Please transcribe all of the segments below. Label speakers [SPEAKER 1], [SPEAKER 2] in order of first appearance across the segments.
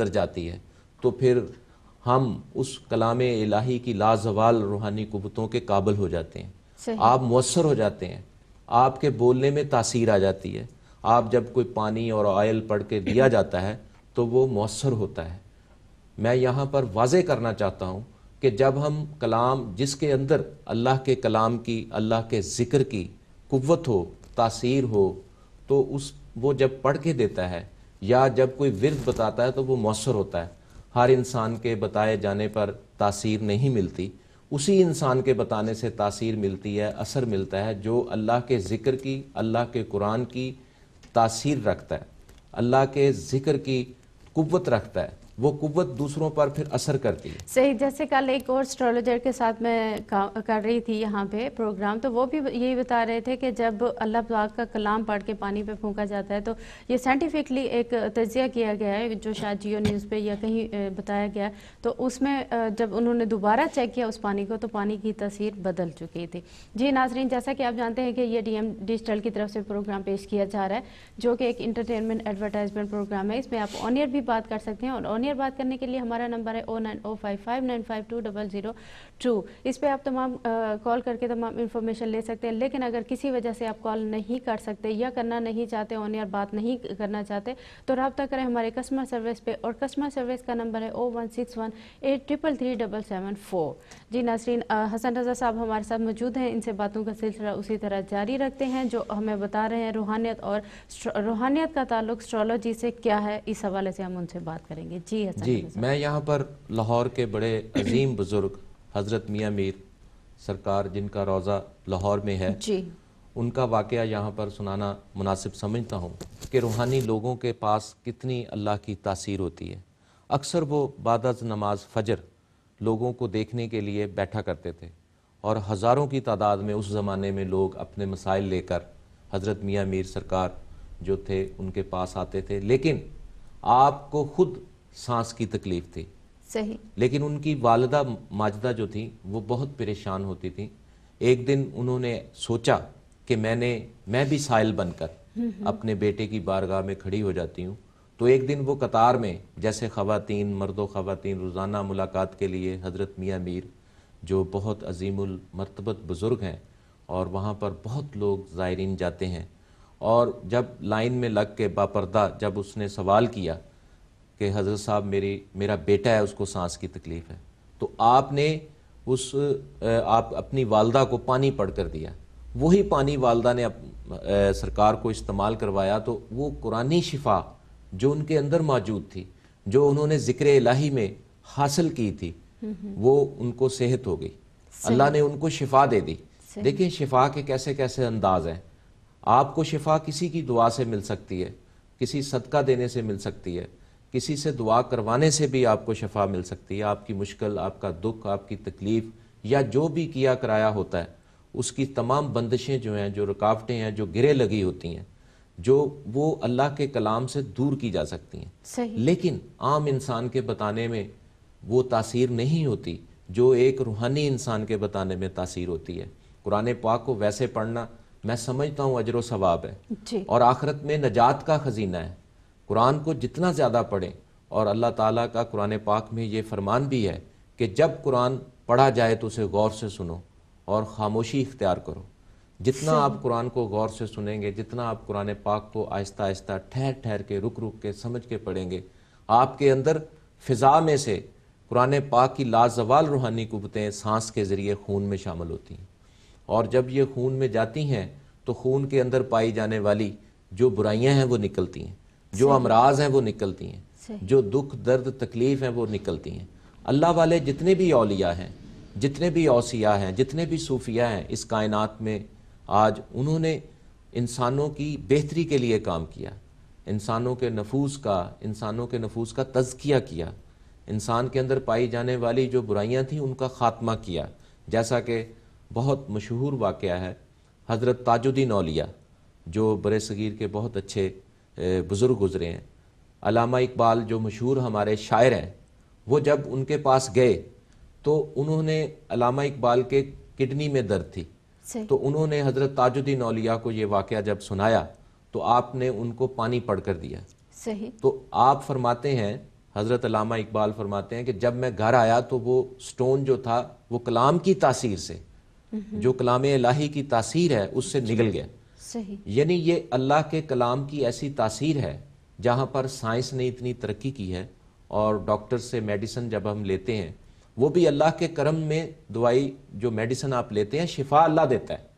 [SPEAKER 1] अंदर जाती है तो फिर हम उस कलाम इलाही की लाजवाल रूहानी कुबतों के काबल हो जाते हैं आप मवसर हो जाते हैं आपके बोलने में तासीर आ जाती है आप जब कोई पानी और ऑयल पढ़ के दिया जाता है तो वो मवसर होता है मैं यहाँ पर वाज करना चाहता हूँ कि जब हम कलाम जिसके अंदर अल्लाह के कलाम की अल्लाह के ज़िक्र की कुत हो तासीर हो तो उस वो जब पढ़ के देता है या जब कोई विरद बताता है तो वो मौसर होता है हर इंसान के बताए जाने पर तासीर नहीं मिलती उसी इंसान के बताने से तासीर मिलती है असर मिलता है जो अल्लाह के ज़िक्र की अल्लाह के कुरान की तासीर रखता है अल्लाह के ज़िक्र की कुत रखता है वो कुत दूसरों पर फिर असर करती है
[SPEAKER 2] सही जैसे कल एक और स्ट्रोलोजर के साथ मैं कर रही थी यहाँ पे प्रोग्राम तो वो भी यही बता रहे थे कि जब अल्लाह पाक का कलाम पढ़ के पानी पे फूका जाता है तो ये साइंटिफिकली एक तजिया किया गया है जो शायद जियो न्यूज़ पे या कहीं बताया गया तो उसमें जब उन्होंने दोबारा चेक किया उस पानी को तो पानी की तस्वीर बदल चुकी थी जी नाजरीन जैसा कि आप जानते हैं कि ये डी डिजिटल की तरफ से प्रोग्राम पेश किया जा रहा है जो कि एक इंटरटेनमेंट एडवर्टाइजमेंट प्रोग्राम है इसमें आप ऑनियर भी बात कर सकते हैं और ऑनियर और बात करने के लिए हमारा नंबर है O nine O five five nine five two double zero two इस पर आप तमाम कॉल करके तमाम इन्फॉर्मेशन ले सकते हैं लेकिन अगर किसी वजह से आप कॉल नहीं कर सकते या करना नहीं चाहते ऑन एयर बात नहीं करना चाहते तो रबता करें हमारे कस्टमर सर्विस पे और कस्टमर सर्विस का नंबर है O one six one eight triple three double seven four ji Nasreen Hasan Raza साहब हमारे साथ मौजूद हैं इनसे बातों का सिलसिला उसी तरह जारी रखते हैं जो हमें बता रहे हैं रूहानियत और रूहानियत का ताल्लुक स्ट्रोलॉजी से क्या है इस हवाले से हम उनसे बात करेंगे जी अच्छा जी जी
[SPEAKER 1] मैं यहाँ पर लाहौर के बड़े अजीम बुज़ुर्ग हज़रत मियाँ मीर सरकार जिनका रोज़ा लाहौर में है जी उनका वाक़ यहाँ पर सुनाना मुनासिब समझता हूँ कि रूहानी लोगों के पास कितनी अल्लाह की तासीर होती है अक्सर वो बाद नमाज फजर लोगों को देखने के लिए बैठा करते थे और हज़ारों की तादाद में उस ज़माने में लोग अपने मसाइल लेकर हज़रत मियाँ मीर सरकार जो थे उनके पास आते थे लेकिन आपको ख़ुद सांस की तकलीफ थी सही लेकिन उनकी वालदा माजदा जो थी वो बहुत परेशान होती थी एक दिन उन्होंने सोचा कि मैंने मैं भी साइल बनकर अपने बेटे की बारगाह में खड़ी हो जाती हूँ तो एक दिन वो कतार में जैसे ख़वातीन मर्दो ख़वातीन रोज़ाना मुलाकात के लिए हज़रत मियाँ मीर जो बहुत अजीमुल बुज़ुर्ग हैं और वहाँ पर बहुत लोग ज़ायरीन जाते हैं और जब लाइन में लग के बापरदा जब उसने सवाल किया कि हज़रत साहब मेरी मेरा बेटा है उसको सांस की तकलीफ़ है तो आपने उस आप अपनी वालदा को पानी पढ़ कर दिया वही पानी वालदा ने सरकार को इस्तेमाल करवाया तो वो कुरानी शिफा जो उनके अंदर मौजूद थी जो उन्होंने ज़िक्र इलाही में हासिल की थी वो उनको सेहत हो गई अल्लाह ने उनको शिफा दे दी देखिए शिफा के कैसे कैसे अंदाज हैं आपको शिफा किसी की दुआ से मिल सकती है किसी सदका देने से मिल सकती है किसी से दुआ करवाने से भी आपको शफा मिल सकती है आपकी मुश्किल आपका दुख आपकी तकलीफ़ या जो भी किया कराया होता है उसकी तमाम बंदिशें जो हैं जो रुकावटें हैं जो गिरे लगी होती हैं जो वो अल्लाह के कलाम से दूर की जा सकती हैं लेकिन आम इंसान के बताने में वो तासीर नहीं होती जो एक रूहानी इंसान के बताने में तासीर होती है कुरान पाक को वैसे पढ़ना मैं समझता हूँ अजर सवाब है और आखरत में नजात का खजीना है कुरान को जितना ज़्यादा पढ़ें और अल्लाह ताला का कुरान पाक में ये फरमान भी है कि जब कुरान पढ़ा जाए तो उसे गौर से सुनो और ख़ामोशी इख्तियार करो जितना आप कुरान को गौर से सुनेंगे जितना आप कुरान पाक को आहिस्ता आहिस्ता ठहर ठहर के रुक रुक के समझ के पढ़ेंगे आपके अंदर फ़िज़ा में से कुरान पाक की लाजवाल रूहानी कुबतें सांस के ज़रिए खून में शामिल होती हैं और जब ये खून में जाती हैं तो खून के अंदर पाई जाने वाली जो बुराइयां हैं वो निकलती हैं जो अमराज हैं वो निकलती हैं जो दुख दर्द तकलीफ हैं वो निकलती हैं अल्लाह वाले जितने भी अलिया हैं जितने भी औसिया हैं जितने भी सूफिया हैं इस कायनात में आज उन्होंने इंसानों की बेहतरी के लिए काम किया इंसानों के नफूस का इंसानों के नफूस का तजकिया किया इंसान के अंदर पाई जाने वाली जो बुराइयां थीं उनका ख़ात्मा किया जैसा कि बहुत मशहूर वाक़ है हज़रत ताजुद्दीन औलिया जो बर के बहुत अच्छे बुज़ुर्ग गुजरे हैं अलामा इकबाल जो मशहूर हमारे शायर हैं वो जब उनके पास गए तो उन्होंने अलामा इकबाल के किडनी में दर्द थी तो उन्होंने हज़रत ताजुद्दीन अलिया को ये वाक़ जब सुनाया तो आपने उनको पानी पड़ कर दिया सही तो आप फरमाते हैं हज़रत अलामा इकबाल फरमाते हैं कि जब मैं घर आया तो वो स्टोन जो था वो कलाम की तासीर से हम्म। जो कलाम इलाही की तासीर है उससे निकल गया यानी ये अल्लाह के कलाम की ऐसी तासीर है जहाँ पर साइंस ने इतनी तरक्की की है और डॉक्टर से मेडिसिन जब हम लेते हैं वो भी अल्लाह के करम में दवाई जो मेडिसिन आप लेते हैं शिफा अल्लाह देता है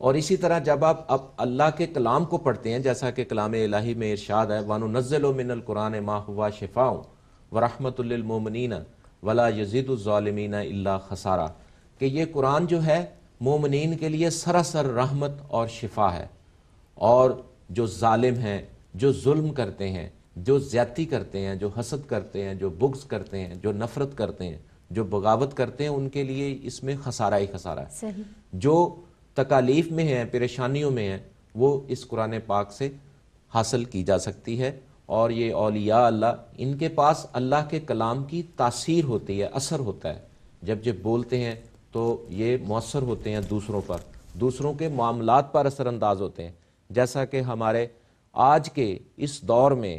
[SPEAKER 1] और इसी तरह जब आप अब अल्लाह के कलाम को पढ़ते हैं जैसा कि कलाम इलाही में इरशाद है वानु नज़ल मिनल कुरान माह हुआ शिफाओं व रहमतमोमिन वला यजीदालमीना खसारा कि ये कुरान जो है मोमिन के लिए सरासर रहमत और शिफा है और जो जालिम हैं जो जुल्म करते हैं जो ज्यादती करते हैं जो हसद करते हैं जो बुग्स करते हैं जो नफ़रत करते हैं जो बगावत करते हैं उनके लिए इसमें खसारा ही खसारा है जो तकालीफ में हैं परेशानियों में हैं वो इस कुरान पाक से हासिल की जा सकती है और ये अलिया अल्लाह इनके पास अल्लाह के कलाम की तासीर होती है असर होता है जब जब बोलते हैं तो ये मौसर होते हैं दूसरों पर दूसरों के मामलात पर असरानंदाज होते हैं जैसा कि हमारे आज के इस दौर में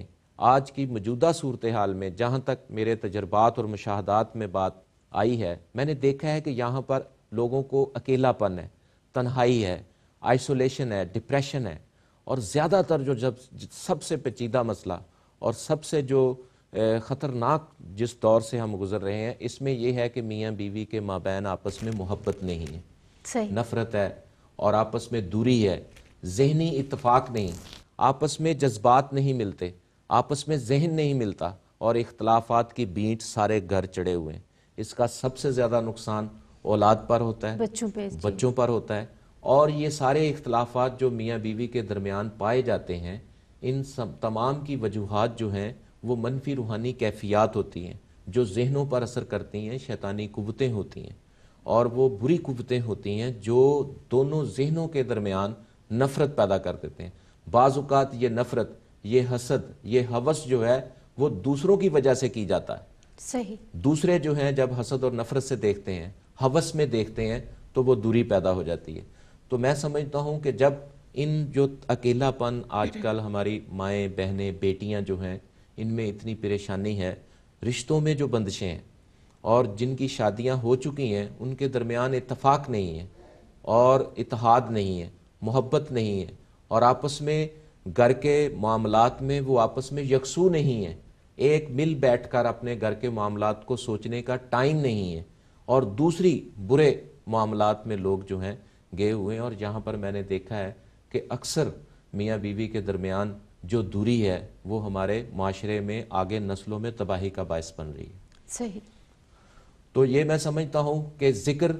[SPEAKER 1] आज की मौजूदा सूरत हाल में जहाँ तक मेरे तजर्बात और मुशाहदात में बात आई है मैंने देखा है कि यहाँ पर लोगों को अकेलापन है तन्हाई है आइसोलेशन है डिप्रेशन है और ज़्यादातर जो जब सबसे पेचीदा मसला और सबसे जो ख़तरनाक जिस दौर से हम गुजर रहे हैं इसमें यह है कि मियाँ बीवी के बहन आपस में मोहब्बत नहीं
[SPEAKER 2] है
[SPEAKER 1] नफ़रत है और आपस में दूरी है जहनी इतफाक़ नहीं आपस में जज्बात नहीं मिलते आपस में जहन नहीं मिलता और इख्तलाफात की बीट सारे घर चढ़े हुए हैं इसका सबसे ज़्यादा नुकसान औलाद पर होता है
[SPEAKER 2] बच्चों पे बच्चों
[SPEAKER 1] पर होता है और ये सारे इख्तलाफात जो मियाँ बीवी के दरमियान पाए जाते हैं इन सब तमाम की वजूहत जो हैं वो मनफी रूहानी कैफियात होती हैं जो जहनों पर असर करती हैं शैतानी कुवतें होती हैं और वो बुरी कुवतें होती हैं जो दोनों जहनों के दरमियान नफ़रत पैदा कर देते हैं बाज़ात ये नफ़रत ये हसद ये हवस जो है वो दूसरों की वजह से की जाता है सही दूसरे जो हैं जब हसद और नफ़रत से देखते हैं हवस में देखते हैं तो वो दूरी पैदा हो जाती है तो मैं समझता हूँ कि जब इन जो अकेलापन आजकल हमारी माएँ बहनें बेटियाँ जो हैं इनमें इतनी परेशानी है रिश्तों में जो बंदिशें हैं और जिनकी शादियां हो चुकी हैं उनके दरमियान इतफाक़ नहीं है और इतिहाद नहीं है मोहब्बत नहीं है और आपस में घर के मामलात में वो आपस में यकसू नहीं है एक मिल बैठकर अपने घर के मामलात को सोचने का टाइम नहीं है और दूसरी बुरे मामलात में लोग जो हैं गए हुए हैं और जहाँ पर मैंने देखा है कि अक्सर मियाँ बीवी के दरमियान जो दूरी है वो हमारे माशरे में आगे नस्लों में तबाही का बायस बन रही है सही तो ये मैं समझता हूँ कि ज़िक्र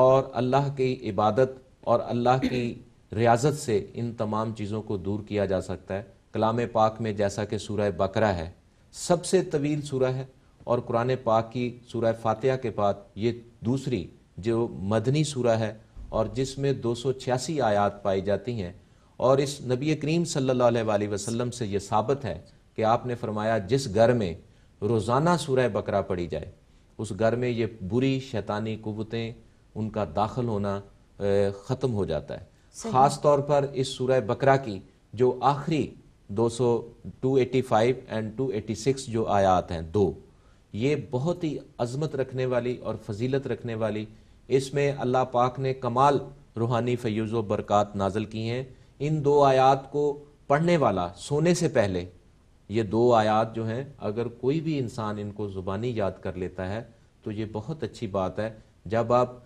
[SPEAKER 1] और अल्लाह की इबादत और अल्लाह की रियाजत से इन तमाम चीज़ों को दूर किया जा सकता है कलाम पाक में जैसा कि सूरह बकरा है सबसे तवील सूरह है और कुरान पाक की सूरह फातह के बाद ये दूसरी जो मदनी सूरह है और जिसमें दो सौ आयात पाई जाती हैं और इस नबी करीम सल्ला वसलम से ये साबित है कि आपने फरमाया जिस घर में रोज़ाना सूर बकरा पड़ी जाए उस घर में ये बुरी शैतानी कुतें उनका दाखिल होना ख़त्म हो जाता है ख़ास तौर पर इस सूर बकरा की जो आखिरी 200 285 एंड 286 जो आयात हैं दो ये बहुत ही अजमत रखने वाली और फजीलत रखने वाली इसमें अल्लाह पाक ने कमाल रूहानी फयूज़ बरक़ात नाजल की हैं इन दो आयात को पढ़ने वाला सोने से पहले ये दो आयात जो हैं अगर कोई भी इंसान इनको ज़ुबानी याद कर लेता है तो ये बहुत अच्छी बात है जब आप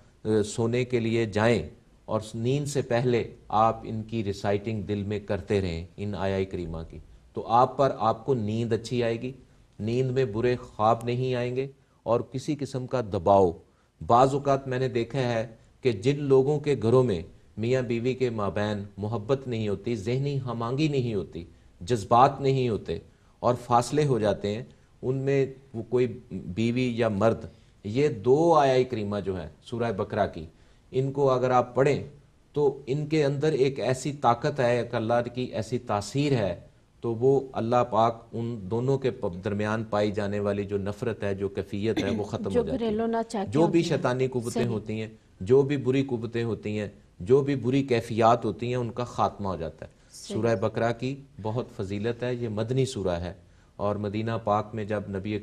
[SPEAKER 1] सोने के लिए जाएं और नींद से पहले आप इनकी रिसाइटिंग दिल में करते रहें इन आया करीमा की तो आप पर आपको नींद अच्छी आएगी नींद में बुरे ख्वाब नहीं आएंगे और किसी किस्म का दबाव बाज़ात मैंने देखा है कि जिन लोगों के घरों में मियाँ बीवी के माबैन मोहब्बत नहीं होती जहनी हमांगी नहीं होती जज्बात नहीं होते और फासले हो जाते हैं उनमें वो कोई बीवी या मर्द ये दो आया करीमा जो है सूर बकरा की इनको अगर आप पढ़ें तो इनके अंदर एक ऐसी ताकत है एक अल्लाह की ऐसी तासीर है तो वो अल्लाह पाक उन दोनों के दरमियान पाई जाने वाली जो नफरत है जो कैफियत है वो ख़त्म हो जाती
[SPEAKER 2] है जो भी शैतानी कुबतें
[SPEAKER 1] होती हैं जो भी बुरी कुबतें होती हैं जो भी बुरी कैफियात होती हैं उनका खात्मा हो जाता है सूरह बकरा की बहुत फजीलत है ये मदनी सूर्य है और मदीना पाक में जब नबी